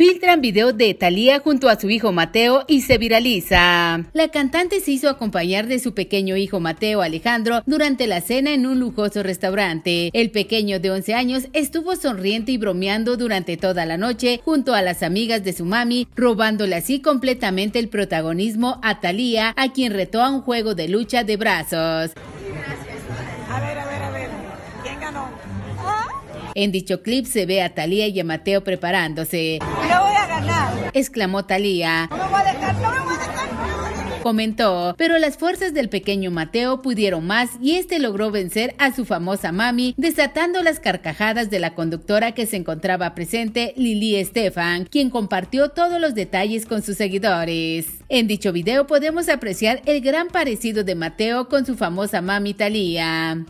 Filtran video de Thalía junto a su hijo Mateo y se viraliza. La cantante se hizo acompañar de su pequeño hijo Mateo Alejandro durante la cena en un lujoso restaurante. El pequeño de 11 años estuvo sonriente y bromeando durante toda la noche junto a las amigas de su mami, robándole así completamente el protagonismo a Thalía, a quien retó a un juego de lucha de brazos. ¿Ah? En dicho clip se ve a Talía y a Mateo preparándose. Lo voy a ganar! exclamó Talía. comentó, pero las fuerzas del pequeño Mateo pudieron más y este logró vencer a su famosa mami, desatando las carcajadas de la conductora que se encontraba presente, Lili Estefan, quien compartió todos los detalles con sus seguidores. En dicho video podemos apreciar el gran parecido de Mateo con su famosa mami Talía.